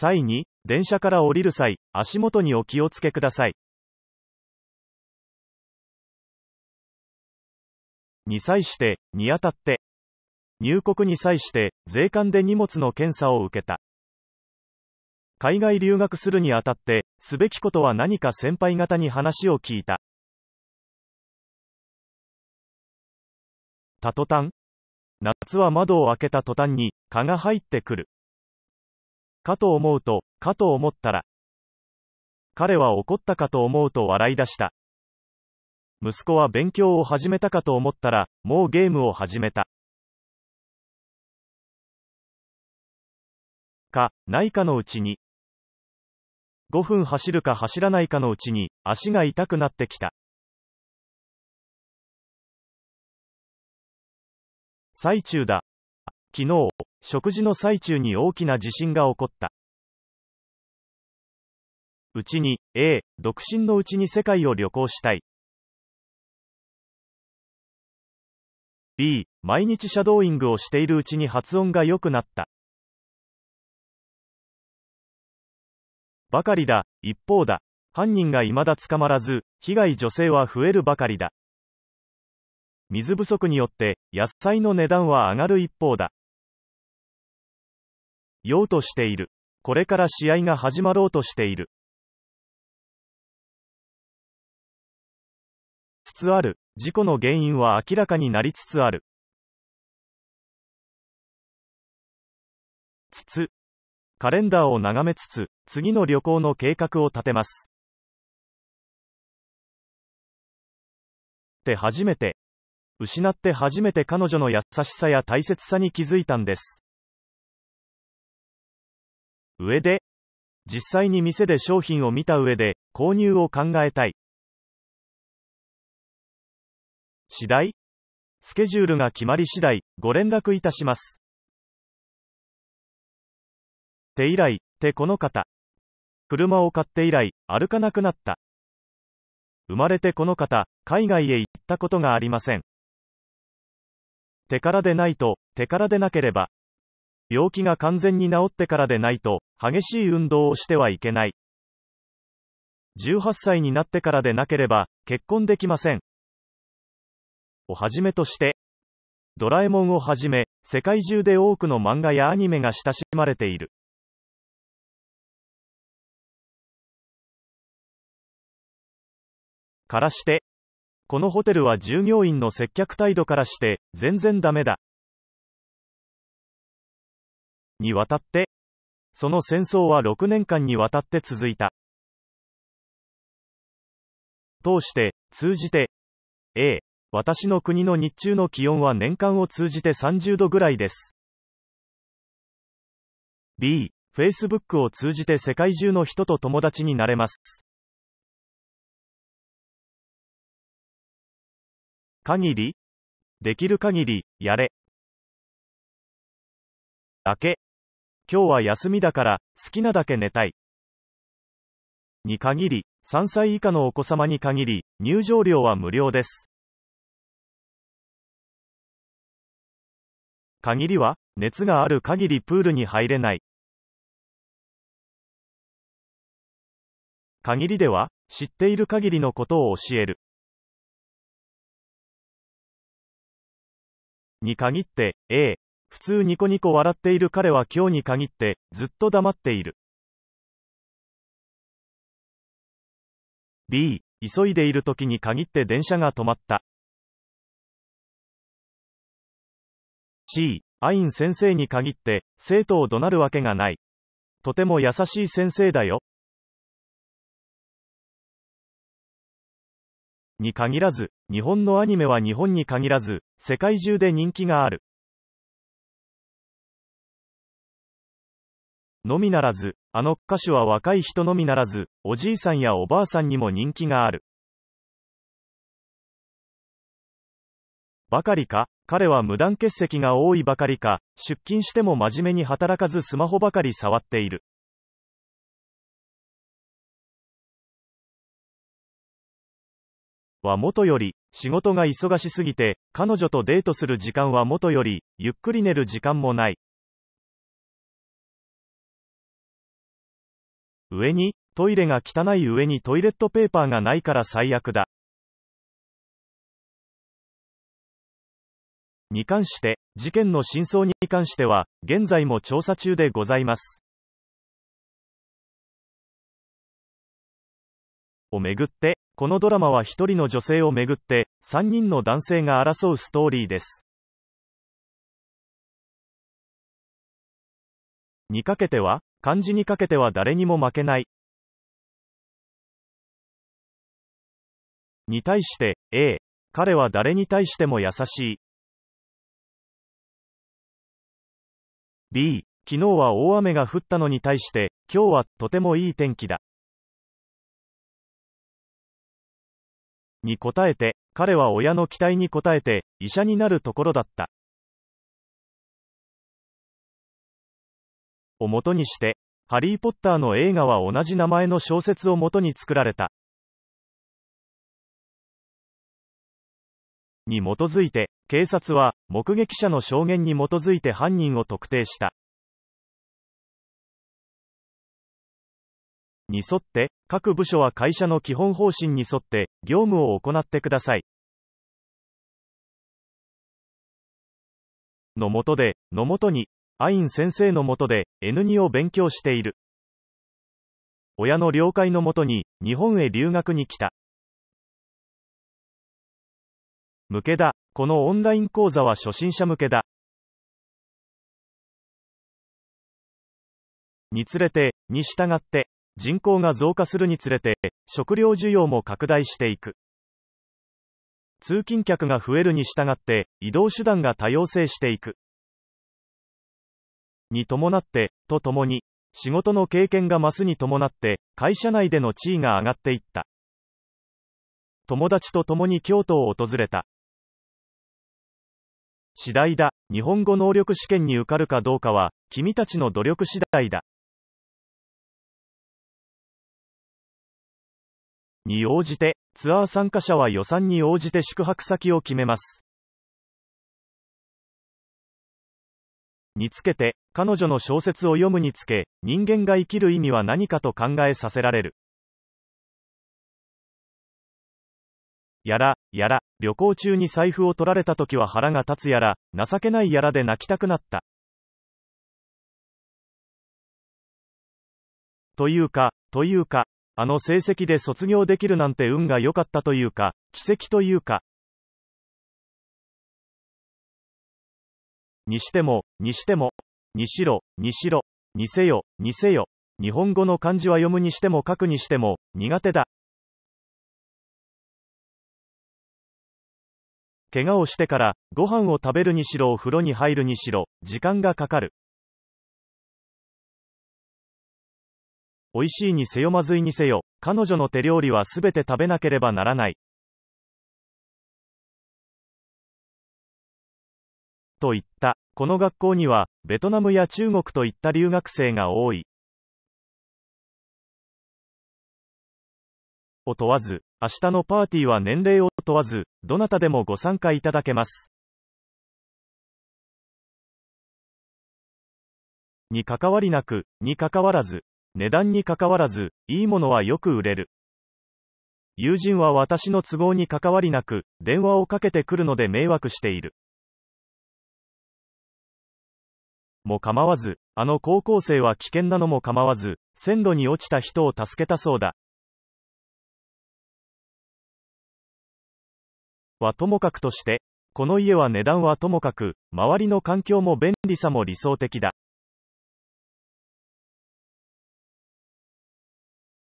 際に、電車から降りる際、足元にお気をつけください。に際して、にあたって、入国に際して、税関で荷物の検査を受けた。海外留学するにあたって、すべきことは何か先輩方に話を聞いた。た途端。夏は窓を開けた途端に、蚊が入ってくる。かと思うと、かと思ったら。彼は怒ったかと思うと笑い出した。息子は勉強を始めたかと思ったら、もうゲームを始めた。か、ないかのうちに。5分走るか走らないかのうちに、足が痛くなってきた。最中だ、昨日、食事の最中に大きな地震が起こった。うちに、A、独身のうちに世界を旅行したい。B、毎日シャドーイングをしているうちに発音が良くなった。ばかりだ、一方だ。犯人が未だ捕まらず、被害女性は増えるばかりだ。水不足によって、野菜の値段は上がる一方だ。ようとしている。これから試合が始まろうとしている。つつある。事故の原因は明らかになりつつある。つつ。カレンダーを眺めつつ、次の旅行の計画を立てます。って初めて、失って初めて彼女の優しさや大切さに気づいたんです。上で、実際に店で商品を見た上で、購入を考えたい。次第スケジュールが決まり次第、ご連絡いたします。手以来、てこの方。車を買って以来、歩かなくなった。生まれてこの方、海外へ行ったことがありません。手からでないと、手からでなければ。病気が完全に治ってからでないと、激しい運動をしてはいけない。18歳になってからでなければ、結婚できません。をはじめとして、ドラえもんをはじめ、世界中で多くの漫画やアニメが親しまれている。からして、このホテルは従業員の接客態度からして、全然ダメだ。にわたって、その戦争は6年間にわたって続いた。通して、通じて、A、私の国の日中の気温は年間を通じて30度ぐらいです。B、Facebook を通じて世界中の人と友達になれます。限りできる限り、やれ。明け。今日は休みだから、好きなだけ寝たい。に限り、3歳以下のお子様に限り、入場料は無料です。限りは、熱がある限りプールに入れない。限りでは、知っている限りのことを教える。に限って、A、普通ニコニコ笑っている彼は今日に限ってずっと黙っている B 急いでいる時に限って電車が止まった C アイン先生に限って生徒を怒鳴るわけがないとても優しい先生だよに限らず日本のアニメは日本に限らず世界中で人気があるのみならず、あの歌手は若い人のみならず、おじいさんやおばあさんにも人気がある。ばかりか、彼は無断欠席が多いばかりか、出勤しても真面目に働かずスマホばかり触っている。はもとより、仕事が忙しすぎて、彼女とデートする時間はもとより、ゆっくり寝る時間もない。上に、トイレが汚い上にトイレットペーパーがないから最悪だ。に関して、事件の真相に関しては、現在も調査中でございます。をめぐって、このドラマは一人の女性をめぐって、3人の男性が争うストーリーです。にかけては、漢字にかけては誰にも負けない。に対して、A、彼は誰に対しても優しい。B、昨日は大雨が降ったのに対して、今日はとてもいい天気だ。に答えて、彼は親の期待に応えて、医者になるところだった。を元にして、ハリー・ポッターの映画は同じ名前の小説を元に作られた。に基づいて、警察は、目撃者の証言に基づいて犯人を特定した。に沿って、各部署は会社の基本方針に沿って、業務を行ってください。のもとで、のもとに、アイン先生のもとで N2 を勉強している。親の了解のもとに日本へ留学に来た。向けだ。このオンライン講座は初心者向けだ。につれて、に従って、人口が増加するにつれて、食料需要も拡大していく。通勤客が増えるに従って、移動手段が多様性していく。に伴って、とともに、仕事の経験が増すに伴って、会社内での地位が上がっていった。友達と共に京都を訪れた。次第だ。日本語能力試験に受かるかどうかは、君たちの努力次第だ。に応じて、ツアー参加者は予算に応じて宿泊先を決めます。につけて、彼女の小説を読むにつけ、人間が生きる意味は何かと考えさせられる。やら、やら、旅行中に財布を取られた時は腹が立つやら、情けないやらで泣きたくなった。というか、というか、あの成績で卒業できるなんて運が良かったというか、奇跡というか、にしても、にしても、にしろ、にしろ、にせよ、にせよ。日本語の漢字は読むにしても書くにしても、苦手だ。怪我をしてから、ご飯を食べるにしろお風呂に入るにしろ、時間がかかる。美味しいにせよまずいにせよ、彼女の手料理はすべて食べなければならない。と言った、この学校には、ベトナムや中国といった留学生が多い。を問わず、明日のパーティーは年齢を問わず、どなたでもご参加いただけます。に関わりなく、に関わらず、値段に関わらず、いいものはよく売れる。友人は私の都合に関わりなく、電話をかけてくるので迷惑している。も構わず、あの高校生は危険なのも構わず、線路に落ちた人を助けたそうだ。はともかくとして、この家は値段はともかく、周りの環境も便利さも理想的だ。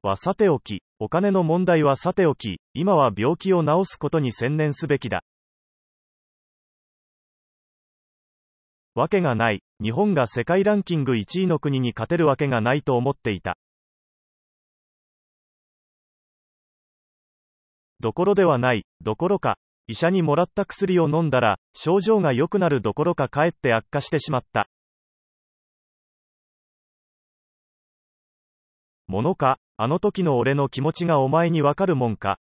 はさておき、お金の問題はさておき、今は病気を治すことに専念すべきだ。わけがない、日本が世界ランキング1位の国に勝てるわけがないと思っていた。どころではない、どころか、医者にもらった薬を飲んだら、症状が良くなるどころかかえって悪化してしまった。ものか、あの時の俺の気持ちがお前にわかるもんか。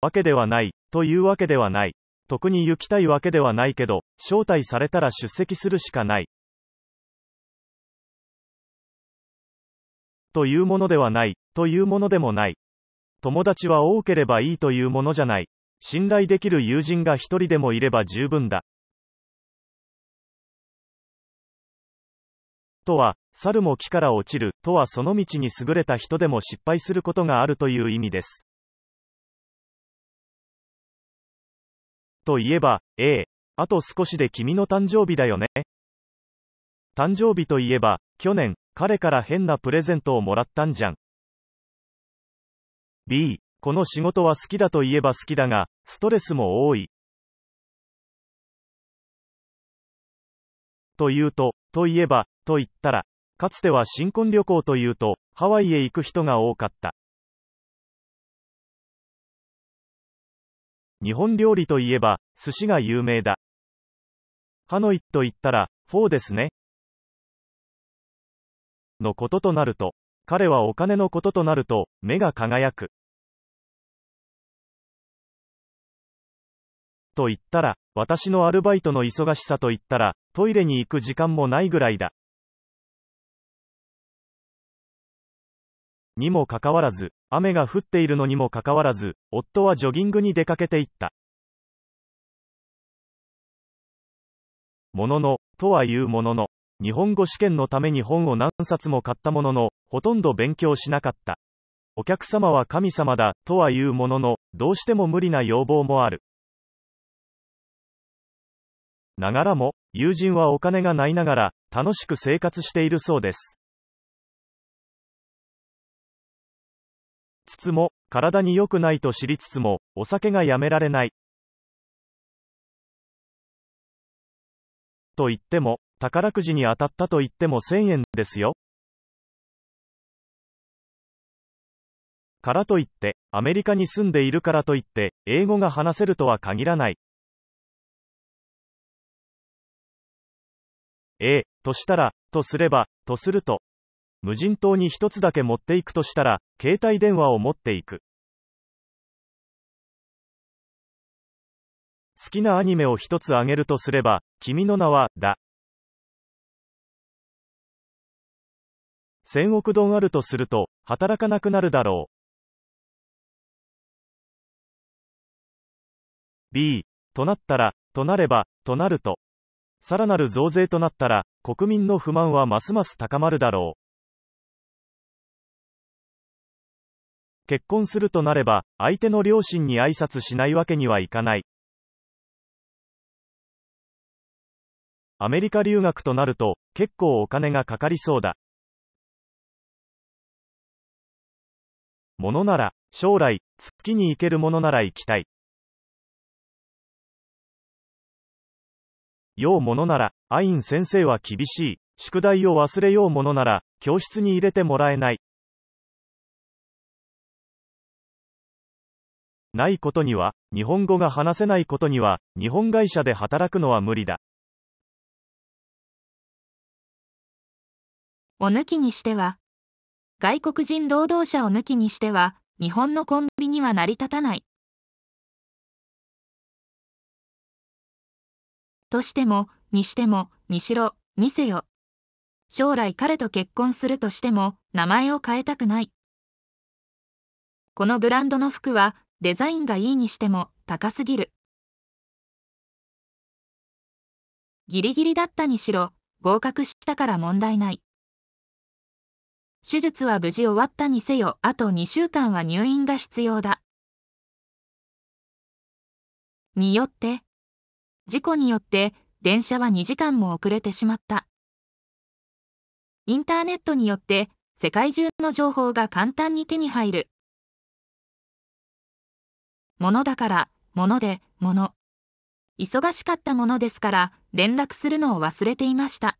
わけではない、というわけではない。特に行きたいわけではないけど、招待されたら出席するしかない。というものではない、というものでもない。友達は多ければいいというものじゃない。信頼できる友人が一人でもいれば十分だ。とは、猿も木から落ちる、とはその道に優れた人でも失敗することがあるという意味です。といえば、ええ、あと少しで君の誕生日だよね。誕生日といえば、去年、彼から変なプレゼントをもらったんじゃん。B、この仕事は好きだといえば好きだが、ストレスも多い。というと、といえば、と言ったら、かつては新婚旅行というと、ハワイへ行く人が多かった。日本料理といえば、寿司が有名だ。ハノイと言ったら、フォーですね。のこととなると、彼はお金のこととなると、目が輝く。と言ったら、私のアルバイトの忙しさと言ったら、トイレに行く時間もないぐらいだ。にもかかわらず、雨が降っているのにもかかわらず、夫はジョギングに出かけていった。ものの、とは言うものの、日本語試験のために本を何冊も買ったものの、ほとんど勉強しなかった。お客様は神様だ、とは言うものの、どうしても無理な要望もある。ながらも、友人はお金がないながら、楽しく生活しているそうです。つつも、体に良くないと知りつつも、お酒がやめられない。と言っても、宝くじに当たったと言っても1000円ですよ。からといって、アメリカに住んでいるからといって、英語が話せるとは限らない。ええ、としたら、とすれば、とすると、無人島に一つだけ持っていくとしたら、携帯電話を持っていく。好きなアニメを一つあげるとすれば、君の名は、だ。1000億ドンあるとすると、働かなくなるだろう。B、となったら、となれば、となると。さらなる増税となったら、国民の不満はますます高まるだろう。結婚するとなれば、相手の両親に挨拶しないわけにはいかない。アメリカ留学となると、結構お金がかかりそうだ。ものなら、将来、月に行けるものなら行きたい。ようものなら、アイン先生は厳しい。宿題を忘れようものなら、教室に入れてもらえない。ないことには、日本語が話せないことには、日本会社で働くのは無理だ。お抜きにしては、外国人労働者を抜きにしては、日本のコンビニは成り立たない。としても、にしても、にしろ、にせよ。将来彼と結婚するとしても、名前を変えたくない。このブランドの服は、デザインがいいにしても高すぎる。ギリギリだったにしろ、合格したから問題ない。手術は無事終わったにせよ、あと2週間は入院が必要だ。によって、事故によって電車は2時間も遅れてしまった。インターネットによって世界中の情報が簡単に手に入る。ものだから、もので、もの。忙しかったものですから、連絡するのを忘れていました。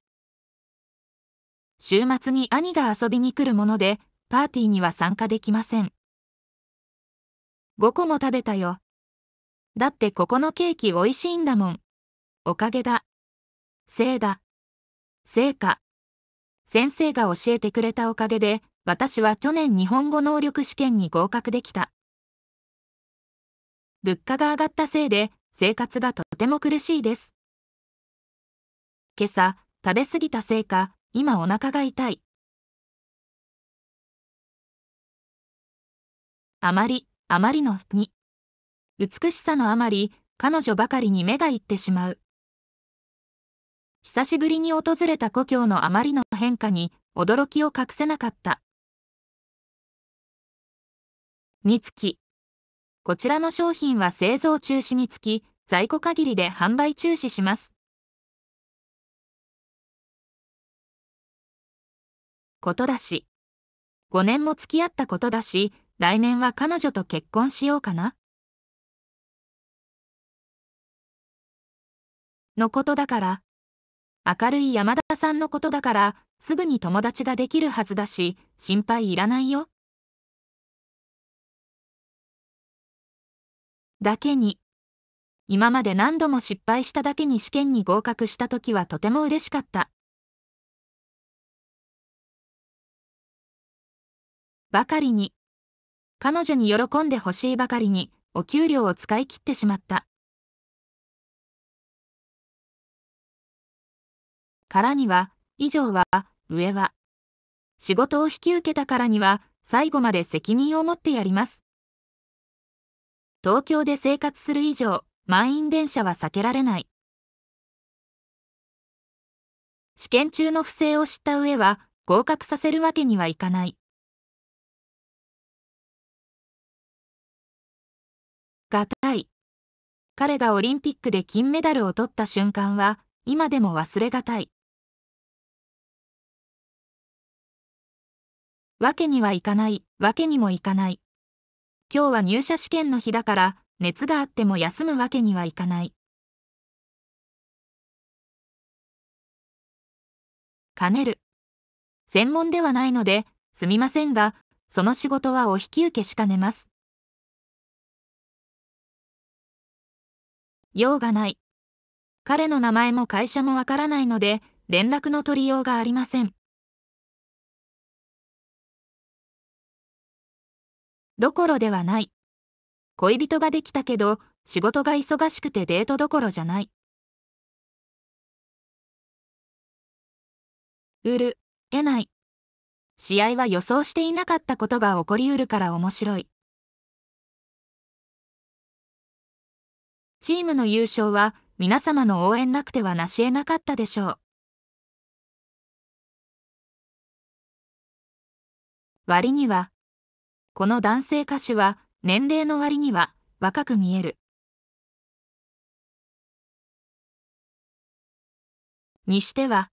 週末に兄が遊びに来るもので、パーティーには参加できません。5個も食べたよ。だってここのケーキ美味しいんだもん。おかげだ。せいだ。成果。先生が教えてくれたおかげで、私は去年日本語能力試験に合格できた。物価が上がったせいで生活がとても苦しいです。今朝、食べ過ぎたせいか、今お腹が痛い。あまり、あまりのに。美しさのあまり、彼女ばかりに目がいってしまう。久しぶりに訪れた故郷のあまりの変化に驚きを隠せなかった。につき、こちらの商品は製造中止につき、在庫限りで販売中止します。ことだし。5年も付き合ったことだし、来年は彼女と結婚しようかな。のことだから。明るい山田さんのことだから、すぐに友達ができるはずだし、心配いらないよ。だけに。今まで何度も失敗しただけに試験に合格した時はとても嬉しかった。ばかりに。彼女に喜んでほしいばかりに、お給料を使い切ってしまった。からには、以上は、上は。仕事を引き受けたからには、最後まで責任を持ってやります。東京で生活する以上、満員電車は避けられない。試験中の不正を知った上は、合格させるわけにはいかない。がたい。彼がオリンピックで金メダルを取った瞬間は、今でも忘れがたい。わけにはいかない、わけにもいかない。今日は入社試験の日だから、熱があっても休むわけにはいかない。兼ねる。専門ではないので、すみませんが、その仕事はお引き受けしかねます。用がない。彼の名前も会社もわからないので、連絡の取りようがありません。どころではない。恋人ができたけど、仕事が忙しくてデートどころじゃない。売る、えない。試合は予想していなかったことが起こりうるから面白い。チームの優勝は皆様の応援なくてはなし得なかったでしょう。割にはこの男性歌手は年齢の割には若く見える。にしては、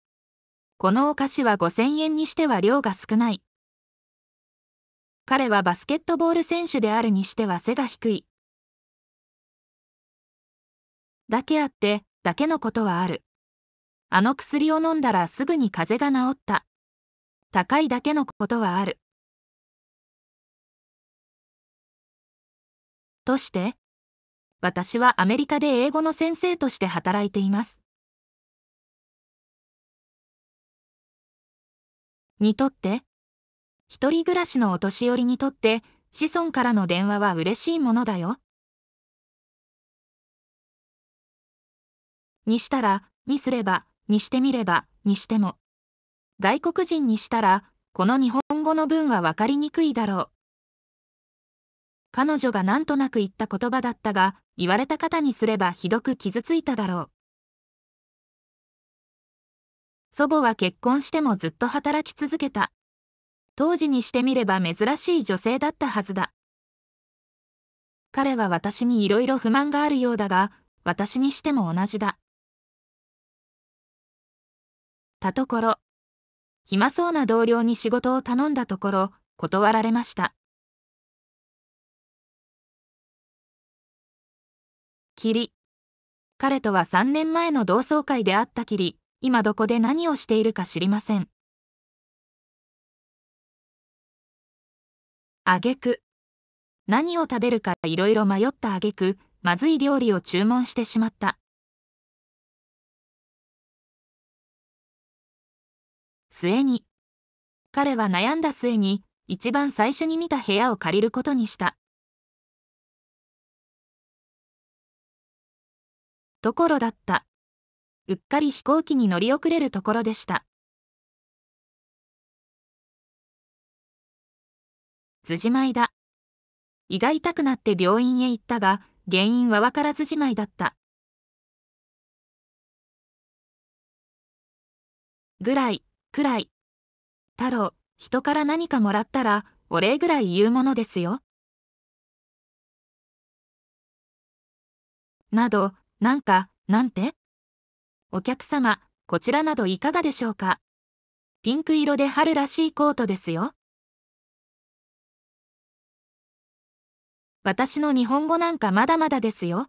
このお菓子は5000円にしては量が少ない。彼はバスケットボール選手であるにしては背が低い。だけあって、だけのことはある。あの薬を飲んだらすぐに風邪が治った。高いだけのことはある。として私はアメリカで英語の先生として働いています。にとって、一人暮らしのお年寄りにとって、子孫からの電話は嬉しいものだよ。にしたら、にすれば、にしてみれば、にしても。外国人にしたら、この日本語の文は分かりにくいだろう。彼女がなんとなく言った言葉だったが、言われた方にすればひどく傷ついただろう。祖母は結婚してもずっと働き続けた。当時にしてみれば珍しい女性だったはずだ。彼は私にいろいろ不満があるようだが、私にしても同じだ。たところ、暇そうな同僚に仕事を頼んだところ、断られました。霧。彼とは3年前の同窓会で会ったきり、今どこで何をしているか知りません。あげく。何を食べるかいろいろ迷ったあげく、まずい料理を注文してしまった。末に。彼は悩んだ末に、一番最初に見た部屋を借りることにした。ところだった。うっかり飛行機に乗り遅れるところでした。まいだ。胃が痛くなって病院へ行ったが、原因はわからずじまいだった。ぐらい、くらい。太郎、人から何かもらったら、お礼ぐらい言うものですよ。など、なんか、なんてお客様、こちらなどいかがでしょうかピンク色で春らしいコートですよ。私の日本語なんかまだまだですよ。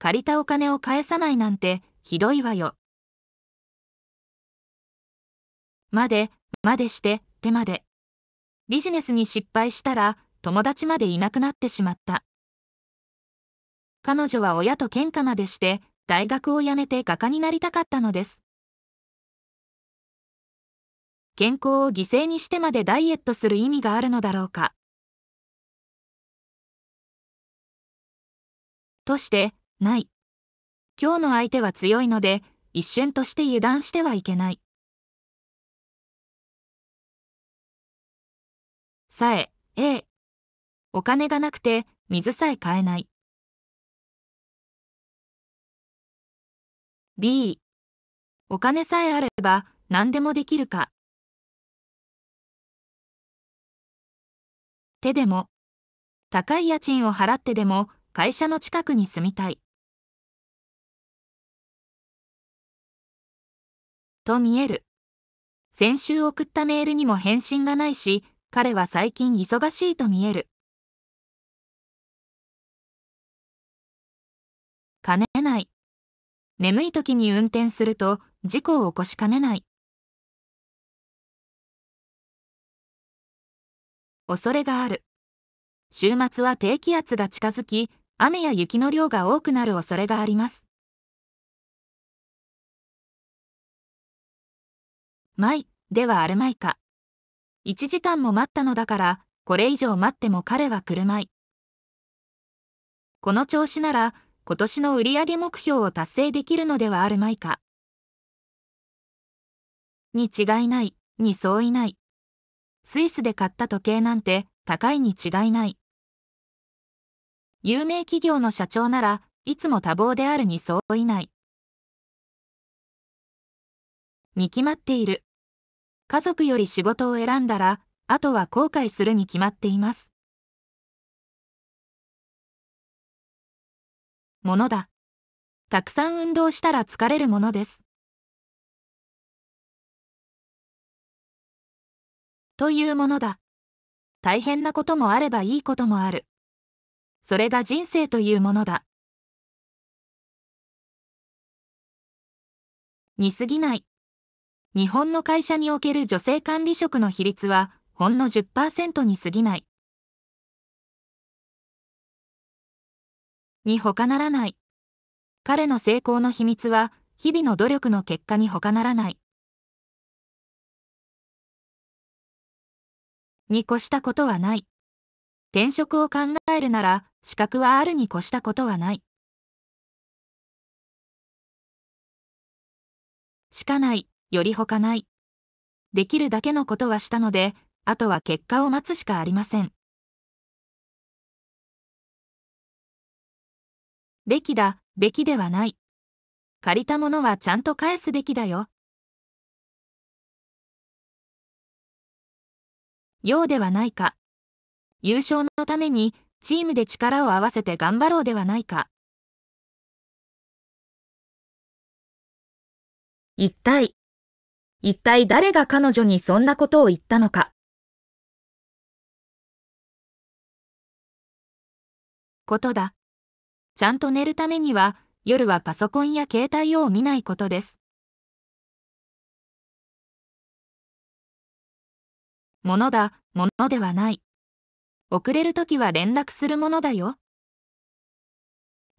借りたお金を返さないなんてひどいわよ。まで、までして、手まで。ビジネスに失敗したら友達までいなくなってしまった。彼女は親と喧嘩までして、大学を辞めて画家になりたかったのです。健康を犠牲にしてまでダイエットする意味があるのだろうか。として、ない。今日の相手は強いので、一瞬として油断してはいけない。さえ、ええ。お金がなくて、水さえ買えない。B お金さえあれば何でもできるか手でも高い家賃を払ってでも会社の近くに住みたいと見える先週送ったメールにも返信がないし彼は最近忙しいと見える金ない眠い時に運転すると事故を起こしかねない。恐れがある。週末は低気圧が近づき、雨や雪の量が多くなる恐れがあります。まい、ではあるまいか。1時間も待ったのだから、これ以上待っても彼は来るまい。この調子なら、今年の売上目標を達成できるのではあるまいか。に違いない、に相違ない。スイスで買った時計なんて高いに違いない。有名企業の社長ならいつも多忙であるに相違ない。に決まっている。家族より仕事を選んだら、あとは後悔するに決まっています。ものだ。たくさん運動したら疲れるものです。というものだ。大変なこともあればいいこともある。それが人生というものだ。にすぎない。日本の会社における女性管理職の比率は、ほんの10%にすぎない。に他ならない。彼の成功の秘密は、日々の努力の結果に他ならない。に越したことはない。転職を考えるなら、資格はあるに越したことはない。しかない、より他ない。できるだけのことはしたので、あとは結果を待つしかありません。べきだ、べきではない。借りたものはちゃんと返すべきだよ。ようではないか。優勝のためにチームで力を合わせて頑張ろうではないか。一体、一体誰が彼女にそんなことを言ったのか。ことだ。ちゃんと寝るためには、夜はパソコンや携帯を見ないことです。ものだ、ものではない。遅れるときは連絡するものだよ。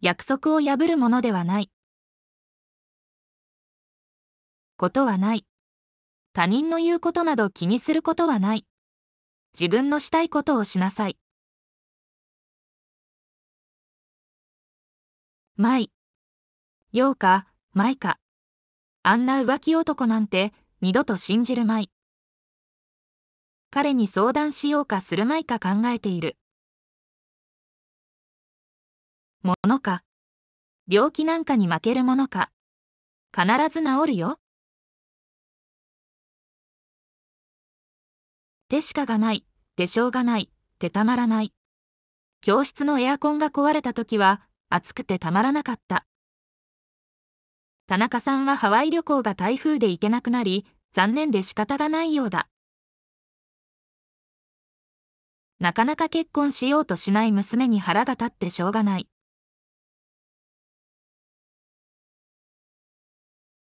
約束を破るものではない。ことはない。他人の言うことなど気にすることはない。自分のしたいことをしなさい。舞。ようか、舞か。あんな浮気男なんて、二度と信じるまい。彼に相談しようかするまいか考えている。ものか。病気なんかに負けるものか。必ず治るよ。手しかがない、手しょうがない、手たまらない。教室のエアコンが壊れた時は、暑くてたまらなかった。田中さんはハワイ旅行が台風で行けなくなり、残念で仕方がないようだ。なかなか結婚しようとしない娘に腹が立ってしょうがない。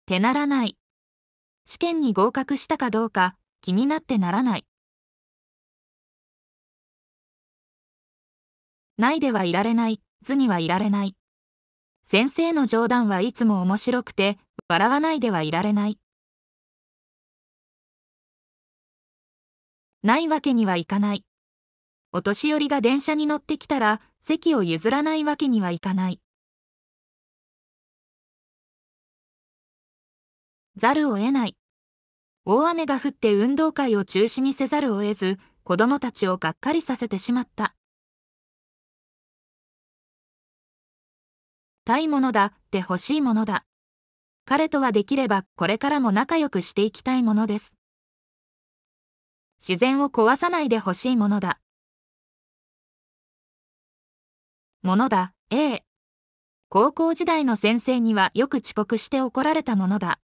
手ならない。試験に合格したかどうか気になってならない。ないではいられない。つにはいられない。先生の冗談はいつも面白くて、笑わないではいられない。ないわけにはいかない。お年寄りが電車に乗ってきたら、席を譲らないわけにはいかない。ざるを得ない。大雨が降って運動会を中止にせざるを得ず、子供たちをがっかりさせてしまった。たいものだって欲しいものだ。彼とはできればこれからも仲良くしていきたいものです。自然を壊さないで欲しいものだ。ものだ、ええ。高校時代の先生にはよく遅刻して怒られたものだ。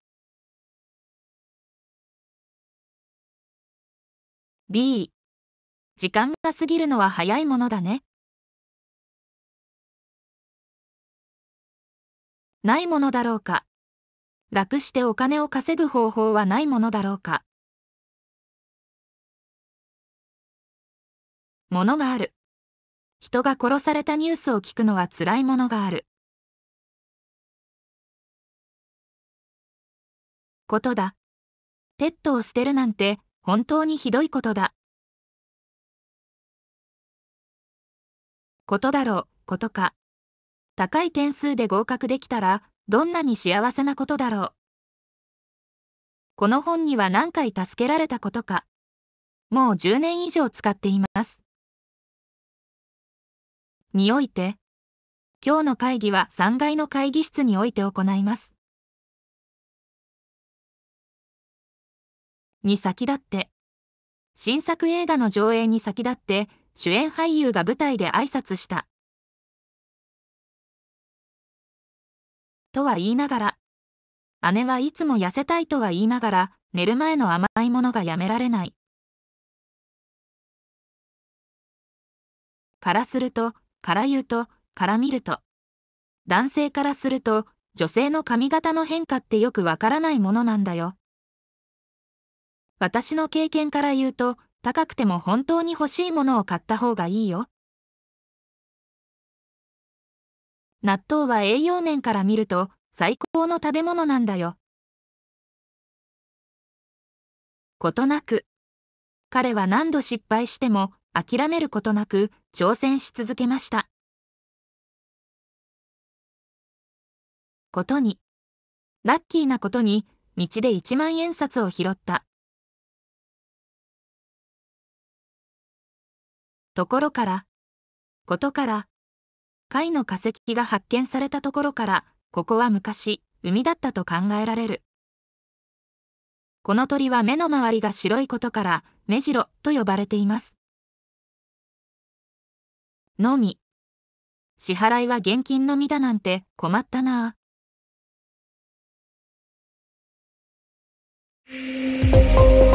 B 時間が過ぎるのは早いものだね。ないものだろうか。楽してお金を稼ぐ方法はないものだろうか。ものがある。人が殺されたニュースを聞くのは辛いものがある。ことだ。ペットを捨てるなんて本当にひどいことだ。ことだろう、ことか。高い点数で合格できたら、どんなに幸せなことだろう。この本には何回助けられたことか。もう10年以上使っています。において、今日の会議は3階の会議室において行います。に先立って、新作映画の上映に先立って、主演俳優が舞台で挨拶した。とは言いながら、姉はいつも痩せたいとは言いながら、寝る前の甘いものがやめられない。からすると、から言うと、から見ると。男性からすると、女性の髪型の変化ってよくわからないものなんだよ。私の経験から言うと、高くても本当に欲しいものを買った方がいいよ。納豆は栄養面から見ると最高の食べ物なんだよ。ことなく。彼は何度失敗しても諦めることなく挑戦し続けました。ことに。ラッキーなことに、道で一万円札を拾った。ところから、ことから、貝の化石が発見されたところから、ここは昔、海だったと考えられる。この鳥は目の周りが白いことから、目白と呼ばれています。のみ。支払いは現金のみだなんて困ったなぁ。